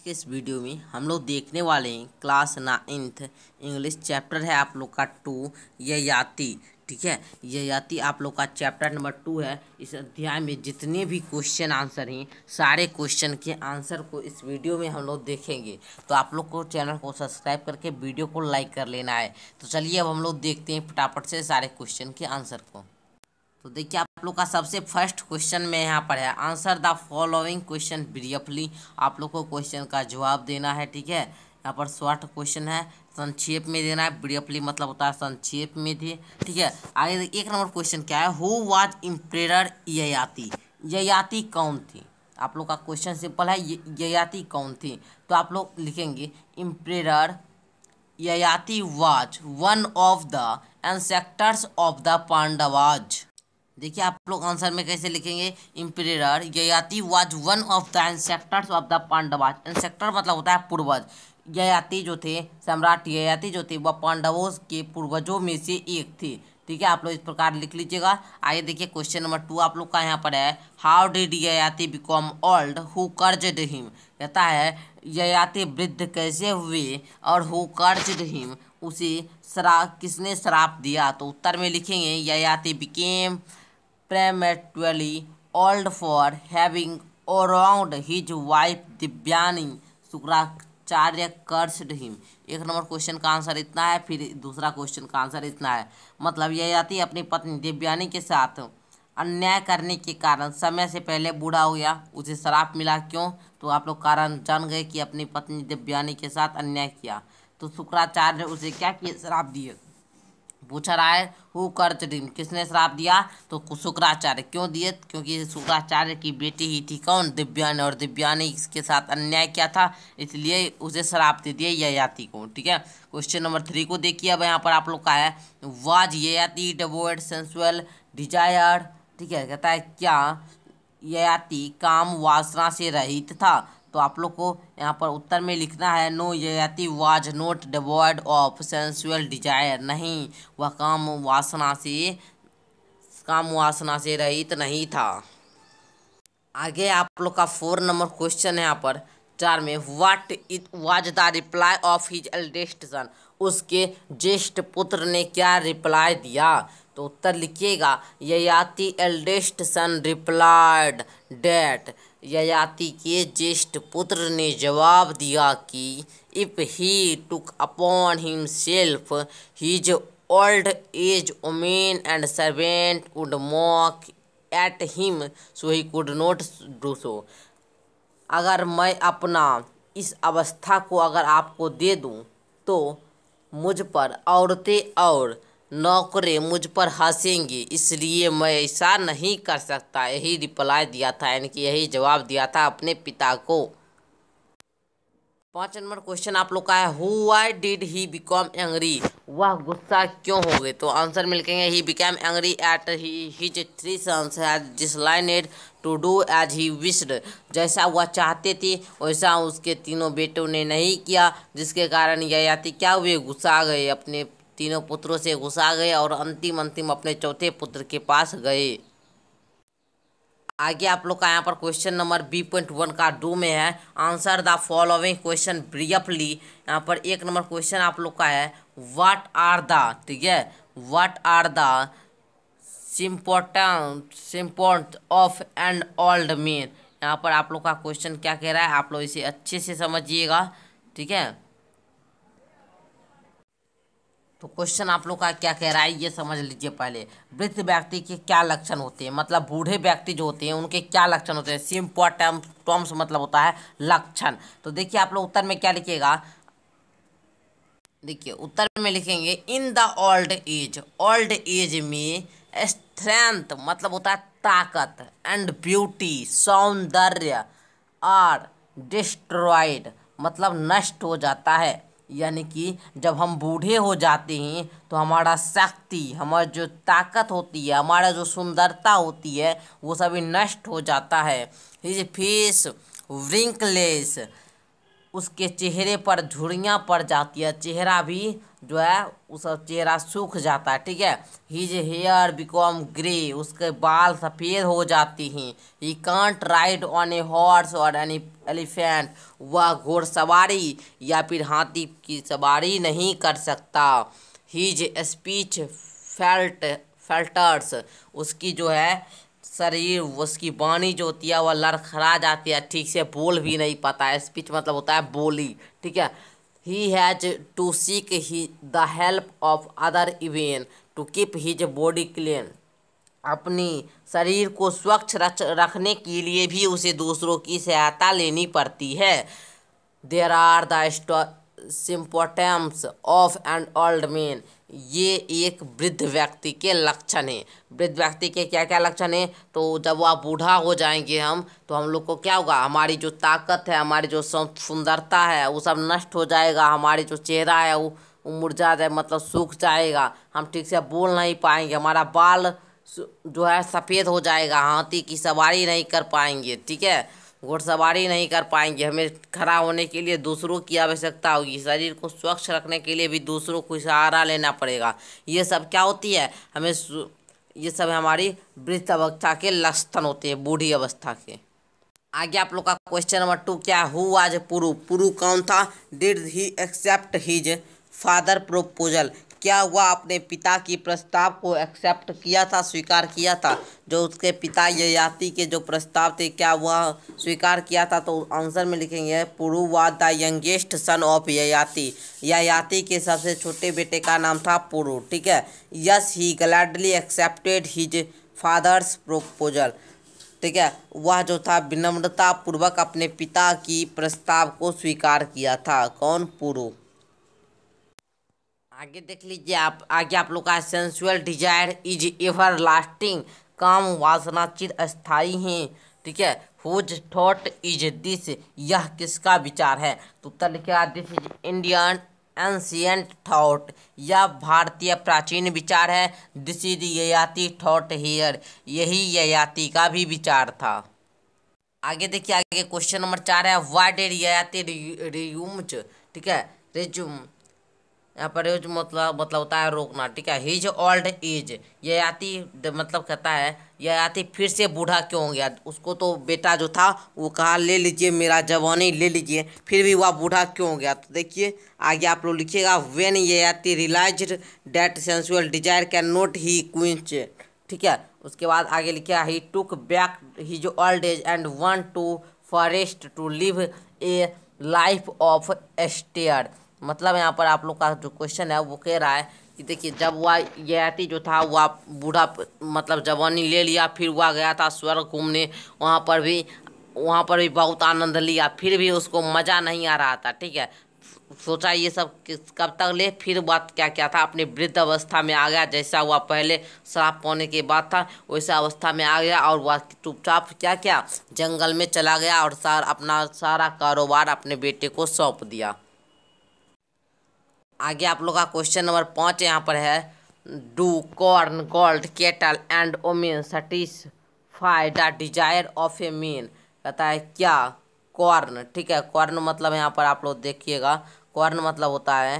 के इस वीडियो में हम लोग देखने वाले हैं क्लास नाइन्थ इंग्लिश चैप्टर है आप लोग का टू ययाति ठीक है ययाति आप लोग का चैप्टर नंबर टू है इस अध्याय में जितने भी क्वेश्चन आंसर हैं सारे क्वेश्चन के आंसर को इस वीडियो में हम लोग देखेंगे तो आप लोग को चैनल को सब्सक्राइब करके वीडियो को लाइक कर लेना है तो चलिए अब हम लोग देखते हैं फटाफट से सारे क्वेश्चन के आंसर को तो देखिए आप लोग का सबसे फर्स्ट क्वेश्चन में यहाँ पर है answer the following question briefly आप लोग को क्वेश्चन का जवाब देना है ठीक है यहाँ पर शॉर्ट क्वेश्चन है संक्षेप में देना है ब्रियफली मतलब होता है संक्षेप में थी ठीक है आगे एक नंबर क्वेश्चन क्या है who was emperor Yayati Yayati कौन थी आप लोग का क्वेश्चन सिंपल है ययाति कौन थी तो आप लोग लिखेंगे emperor Yayati was one of the ancestors of the Pandavas देखिए आप लोग आंसर में कैसे लिखेंगे emperor Yayati was one of the ancestors of the Pandavas ancestor मतलब होता है पूर्वज ययाति जो थे सम्राट ययाति जो थे वह पांडवों के पूर्वजों में से एक थे ठीक है आप लोग इस प्रकार लिख लीजिएगा आइए देखिए क्वेश्चन नंबर टू आप लोग का यहाँ पर है how did Yayati become old who cursed him कहता है ययाति वृद्ध कैसे हुए और हु कर्ज हिम उसे श्राप किसने श्राप दिया तो उत्तर में लिखेंगे Yayati became prematurely old for having wronged his wife Devyani Shukracharya cursed him एक नंबर क्वेश्चन का आंसर इतना है फिर दूसरा क्वेश्चन का आंसर इतना है मतलब यह आती है अपनी पत्नी दिव्यानी के साथ अन्याय करने के कारण समय से पहले बूढ़ा हो गया उसे शराब मिला क्यों तो आप लोग कारण जान गए कि अपनी पत्नी दिव्यानी के साथ अन्याय किया तो शुक्राचार्य उसे क्या किया शराब दिए पूछा रहा है हु कर्ज ड्रीम किसने श्राप दिया तो शुक्राचार्य क्यों दिए क्योंकि शुक्राचार्य की बेटी ही थी कौन दिव्या ने और दिव्या ने इसके साथ अन्याय किया था इसलिए उसे श्राप दे दिया याति को ठीक है क्वेश्चन नंबर थ्री को देखिए अब यहाँ पर आप लोग का है वाज याति डबोड सेंसुअल डिजायर ठीक है कहता है क्या ययाति काम वासना से रहित था तो आप लोग को यहाँ पर उत्तर में लिखना है no Yayati was not devoid of sensual desire नहीं वह काम वासना से काम वासना से रहित नहीं था आगे आप लोग का फोर नंबर क्वेश्चन है यहाँ पर चार में what it was the reply of his eldest son उसके ज्येष्ठ पुत्र ने क्या रिप्लाई दिया तो उत्तर लिखिएगा Yayati eldest son replied that Yayati के ज्येष्ठ पुत्र ने जवाब दिया कि if he took upon self his old age women and servants would mock at him so he could not do so अगर मैं अपना इस अवस्था को अगर आपको दे दूं तो मुझ पर औरतें और नौकरे मुझ पर हंसेंगे इसलिए मैं ऐसा नहीं कर सकता यही रिप्लाई दिया था यानी कि यही जवाब दिया था अपने पिता को पाँच नंबर क्वेश्चन आप लोग का है why did he become angry वह गुस्सा क्यों हो गए तो आंसर मिल गए he become angry at his three sons जिस line had to do as he wished जैसा वह चाहते थे वैसा उसके तीनों बेटों ने नहीं किया जिसके कारण यह याति क्या हुए गुस्सा गए अपने तीनों पुत्रों से घुसा गए और अंतिम अंतिम अपने चौथे पुत्र के पास गए आगे आप लोग का यहाँ पर question number B point one का डू में है answer the following question briefly यहाँ पर एक नंबर क्वेश्चन आप लोग का है व्हाट आर द ठीक है what are the symptoms symptoms of an old man यहाँ पर आप लोग का क्वेश्चन क्या कह रहा है आप लोग इसे अच्छे से समझिएगा ठीक है तो क्वेश्चन आप लोग का क्या कह रहा है ये समझ लीजिए पहले वृद्ध व्यक्ति के क्या लक्षण होते हैं मतलब बूढ़े व्यक्ति जो होते हैं उनके क्या लक्षण होते हैं सिम्पोर्टम टर्म्स मतलब होता है लक्षण तो देखिए आप लोग उत्तर में क्या लिखिएगा देखिए उत्तर में लिखेंगे in the old age old age में स्ट्रेंथ मतलब होता है ताकत एंड ब्यूटी सौंदर्य आर डिस्ट्रॉयड मतलब नष्ट हो जाता है यानी कि जब हम बूढ़े हो जाते हैं तो हमारा शक्ति हमारी जो ताकत होती है हमारा जो सुंदरता होती है वो सभी नष्ट हो जाता है हिज फेस विंकलेस उसके चेहरे पर झुड़ियाँ पड़ जाती है चेहरा भी जो है उसका चेहरा सूख जाता है ठीक है हिज हेयर बिकॉम ग्रे उसके बाल सफ़ेद हो जाती हैं he can't ride on a horse और एनी एलिफेंट वह घोड़सवारी या फिर हाथी की सवारी नहीं कर सकता हिज स्पीच फेल्ट फेल्टर्स उसकी जो है शरीर उसकी वाणी जो होती है वह लड़खड़ा जाती है ठीक से बोल भी नहीं पाता है स्पीच मतलब होता है बोली ठीक है he has to seek he, the help of other even to keep his body clean अपनी शरीर को स्वच्छ रखने के लिए भी उसे दूसरों की सहायता लेनी पड़ती है there are the of an old man ये एक वृद्ध व्यक्ति के लक्षण है वृद्ध व्यक्ति के क्या क्या लक्षण है तो जब आप बूढ़ा हो जाएंगे हम तो हम लोग को क्या होगा हमारी जो ताकत है हमारी जो सुंदरता है वो सब नष्ट हो जाएगा हमारी जो चेहरा है वो मुरझा जाए मतलब सूख जाएगा हम ठीक से बोल नहीं पाएंगे हमारा बाल जो है सफ़ेद हो जाएगा हाथी की सवारी नहीं कर पाएंगे ठीक है घुड़सवारी नहीं कर पाएंगे हमें खड़ा होने के लिए दूसरों की आवश्यकता होगी शरीर को स्वच्छ रखने के लिए भी दूसरों को सहारा लेना पड़ेगा ये सब क्या होती है हमें ये सब हमारी वृद्ध अवस्था के लक्षण होते हैं बूढ़ी अवस्था के आगे आप लोग का क्वेश्चन नंबर टू क्या हु आज पुरु पुरु कौन था did he accept his father proposal क्या हुआ अपने पिता की प्रस्ताव को एक्सेप्ट किया था स्वीकार किया था जो उसके पिता ययाति के जो प्रस्ताव थे क्या वह स्वीकार किया था तो आंसर में लिखेंगे Puru was the youngest son of Yayati Yayati के सबसे छोटे बेटे का नाम था पुरु ठीक है yes he gladly accepted his father's proposal ठीक है वह जो था विनम्रता पूर्वक अपने पिता की प्रस्ताव को स्वीकार किया था कौन पुरु आगे देख लीजिए आप आगे आप लोग का sensual desire is ever lasting काम वासना चिर अस्थाई है ठीक है हुज थॉट इज दिस यह किसका विचार है तो उत्तर लिखेगा this is Indian ancient thought यह भारतीय प्राचीन विचार है this is Yayati thought here यही ययाति का भी विचार था आगे देखिए आगे क्वेश्चन नंबर चार है वाई डेड ययाति रियूम्स ठीक है रिज्यूम यहाँ पर इज मतलब, मतलब होता है रोकना ठीक है हिज ओल्ड एज ये आती मतलब कहता है यह आती फिर से बूढ़ा क्यों हो गया उसको तो बेटा जो था वो कहा ले लीजिए मेरा जवानी ले लीजिए फिर भी वह बूढ़ा क्यों हो गया तो देखिए आगे आप लोग लिखिएगा when Yayati realize that sensual desire can not be quench ठीक है उसके बाद आगे लिखे he took back his old age and went to forest to live a life of austere मतलब यहाँ पर आप लोग का जो क्वेश्चन है वो कह रहा है कि देखिए जब वह ययाति जो था वह बूढ़ा मतलब जवानी ले लिया फिर वह गया था स्वर्ग घूमने वहाँ पर भी वहाँ पर भी बहुत आनंद लिया फिर भी उसको मज़ा नहीं आ रहा था ठीक है सोचा ये सब कब तक ले फिर बात क्या क्या था अपने वृद्ध अवस्था में आ गया जैसा हुआ पहले शराब पाने के बाद था वैसा अवस्था में आ गया और वह चुपचाप क्या क्या जंगल में चला गया और सार अपना सारा कारोबार अपने बेटे को सौंप दिया आगे आप लोग का क्वेश्चन नंबर पाँच यहाँ पर है do corn gold cattle and women satisfy the desire of a man कहता है क्या कॉर्न ठीक है कॉर्न मतलब यहाँ पर आप लोग देखिएगा कॉर्न मतलब होता है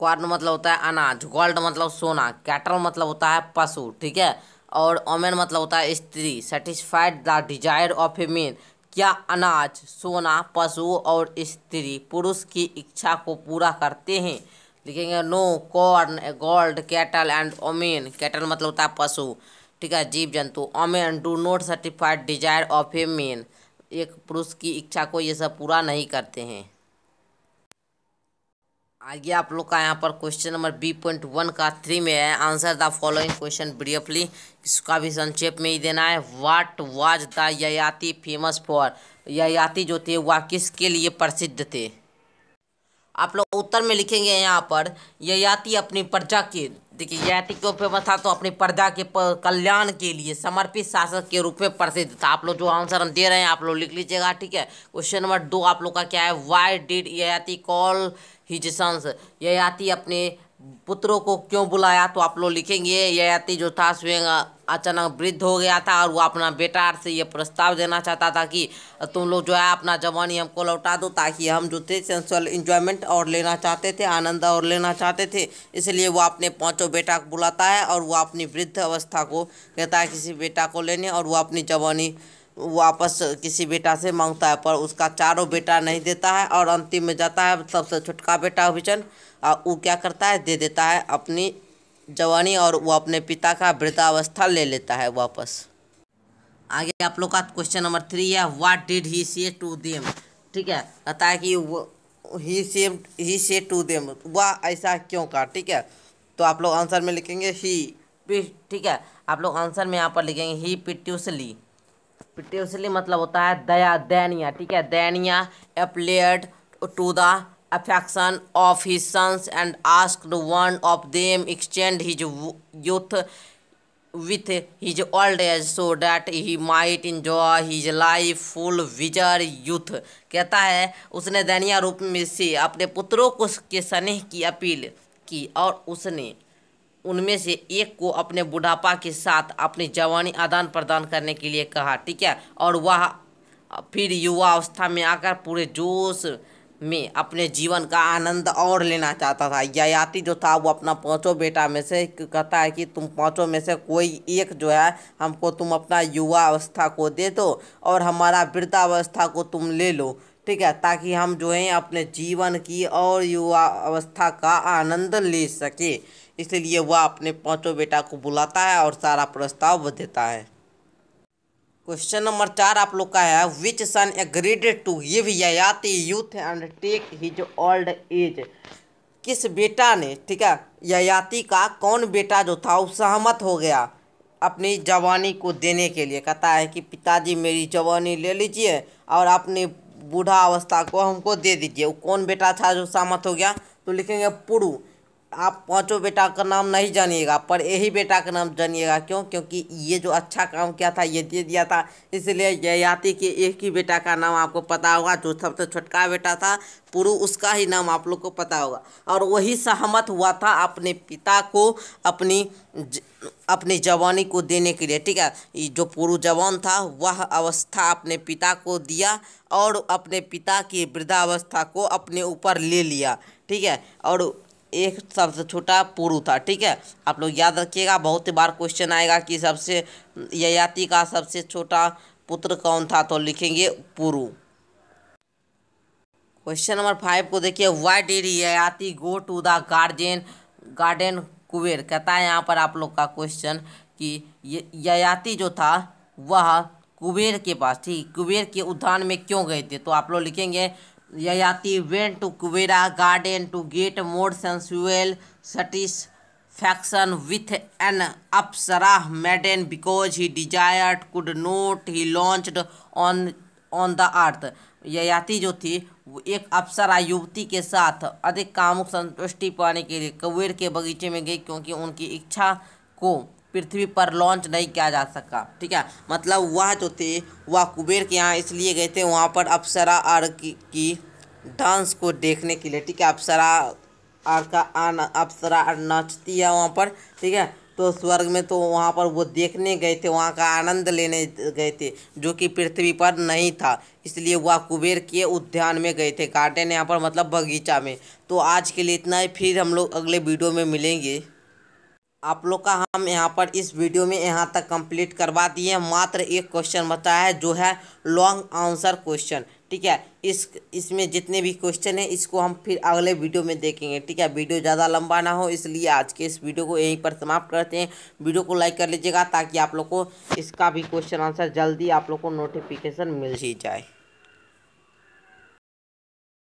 कॉर्न मतलब होता है अनाज गोल्ड मतलब सोना कैटल मतलब होता है पशु ठीक है और ओमेन मतलब होता है स्त्री satisfied the desire of a man क्या अनाज सोना पशु और स्त्री पुरुष की इच्छा को पूरा करते हैं लिखेंगे no corn gold cattle and women cattle मतलब होता है पशु ठीक है जीव जंतु ओमेन डू नोट सर्टिफाइड डिजायर ऑफ ए मेन एक पुरुष की इच्छा को ये सब पूरा नहीं करते हैं आगे आप लोग का यहाँ पर question number B point one का थ्री में है answer the following question briefly इसका भी संक्षेप में ही देना है what was the Yayati famous for Yayati जो थे वह किसके लिए प्रसिद्ध थे आप लोग उत्तर में लिखेंगे यहाँ पर ययाति अपनी प्रजा के देखिए ययाति क्यों फेमस था तो अपनी प्रजा के कल्याण के लिए समर्पित शासक के रूप में प्रसिद्ध था आप लोग जो आंसर हम दे रहे हैं आप लोग लिख लीजिएगा ठीक है क्वेश्चन नंबर दो आप लोग का क्या है why did Yayati call his sons Yayati अपने पुत्रों को क्यों बुलाया तो आप लोग लिखेंगे ययाति जो था स्वयं अचानक वृद्ध हो गया था और वो अपना बेटा से ये प्रस्ताव देना चाहता था कि तुम लोग जो है अपना जवानी हमको लौटा दो ताकि हम जो थे सेंसुअल इन्जॉयमेंट और लेना चाहते थे आनंद और लेना चाहते थे इसलिए वो अपने पाँचों बेटा को बुलाता है और वो अपनी वृद्ध अवस्था को कहता है किसी बेटा को लेने और वो अपनी जवानी वापस किसी बेटा से मांगता है पर उसका चारों बेटा नहीं देता है और अंतिम में जाता है सबसे छुटका बेटा अभिचंद वो क्या करता है दे देता है अपनी जवानी और वो अपने पिता का वृद्धावस्था ले लेता है वापस आगे आप लोग का क्वेश्चन नंबर थ्री है वाट डिड ही से टू देम ठीक है कहता है कि वो ही सेम ही से टू देम वह ऐसा क्यों कहा ठीक है तो आप लोग आंसर में लिखेंगे ही ठीक है आप लोग आंसर में यहाँ पर लिखेंगे ही पिट्यूसली पिट्यूसली मतलब होता है दया दैनिया ठीक है दैनिया appealed to the affection of his sons and asked one of them exchange his youth with his old age so that he might enjoy his life full vigor youth कहता है उसने दैनिया रूप में से अपने पुत्रों को के स्नेह की अपील की और उसने उनमें से एक को अपने बुढ़ापा के साथ अपनी जवानी आदान प्रदान करने के लिए कहा ठीक है और वह फिर युवा अवस्था में आकर पूरे जोश में अपने जीवन का आनंद और लेना चाहता था ययाति जो था वो अपना पांचों बेटा में से कहता है कि तुम पांचों में से कोई एक जो है हमको तुम अपना युवा अवस्था को दे दो और हमारा वृद्धावस्था को तुम ले लो ठीक है ताकि हम जो है अपने जीवन की और युवा अवस्था का आनंद ले सके इसलिए वह अपने पांचों बेटा को बुलाता है और सारा प्रस्ताव देता है क्वेश्चन नंबर चार आप लोग का है which son agreed to give Yayati youth and take his old age किस बेटा ने ठीक है ययाति का कौन बेटा जो था वो सहमत हो गया अपनी जवानी को देने के लिए कहता है कि पिताजी मेरी जवानी ले लीजिए और अपनी बूढ़ा अवस्था को हमको दे दीजिए वो कौन बेटा था जो सहमत हो गया तो लिखेंगे पुरु आप पांचों बेटा का नाम नहीं जानिएगा पर यही बेटा का नाम जानिएगा क्यों क्योंकि ये जो अच्छा काम किया था ये दे दिया था इसलिए ययाति के एक ही बेटा का नाम आपको पता होगा जो सबसे छोटका बेटा था पुरु उसका ही नाम आप लोग को पता होगा और वही सहमत हुआ था अपने पिता को अपनी ज, अपनी जवानी को देने के लिए ठीक है जो पुरु जवान था वह अवस्था अपने पिता को दिया और अपने पिता की वृद्धावस्था को अपने ऊपर ले लिया ठीक है और एक सबसे छोटा पुरु था ठीक है आप लोग याद रखिएगा बहुत ही बार क्वेश्चन आएगा कि सबसे ययाति का सबसे छोटा पुत्र कौन था तो लिखेंगे पुरु क्वेश्चन नंबर फाइव को देखिए why did Yayati go to the garden garden Kuber कहता है यहाँ पर आप लोग का क्वेश्चन कि ययाति जो था वह कुबेर के पास ठीक कुबेर के उद्यान में क्यों गए थे तो आप लोग लिखेंगे Yayati went to Kubera garden to get more sensual faction with an apsara maiden because he desired could not he launched on on the earth Yayati जो थी वो एक अप्सरा युवती के साथ अधिक कामुक संतुष्टि पाने के लिए कुबेर के बगीचे में गई क्योंकि उनकी इच्छा को पृथ्वी पर लॉन्च नहीं किया जा सका ठीक है मतलब वह जो थे वह कुबेर के यहाँ इसलिए गए थे वहाँ पर अप्सरा आर की, की डांस को देखने के लिए ठीक है अप्सरा आर का आना अप्सरा आर नाचती है वहाँ पर ठीक है तो स्वर्ग में तो वहाँ पर वो देखने गए थे वहाँ का आनंद लेने गए थे जो कि पृथ्वी पर नहीं था इसलिए वह कुबेर के उद्यान में गए थे गार्डन यहाँ पर मतलब बगीचा में तो आज के लिए इतना ही फिर हम लोग अगले वीडियो में मिलेंगे आप लोग का हम यहाँ पर इस वीडियो में यहाँ तक कंप्लीट करवा दिए मात्र एक क्वेश्चन बचा है जो है लॉन्ग आंसर क्वेश्चन ठीक है इस इसमें जितने भी क्वेश्चन हैं इसको हम फिर अगले वीडियो में देखेंगे ठीक है वीडियो ज़्यादा लंबा ना हो इसलिए आज के इस वीडियो को यहीं पर समाप्त करते हैं वीडियो को लाइक कर लीजिएगा ताकि आप लोग को इसका भी क्वेश्चन आंसर जल्दी आप लोग को नोटिफिकेशन मिल ही जाए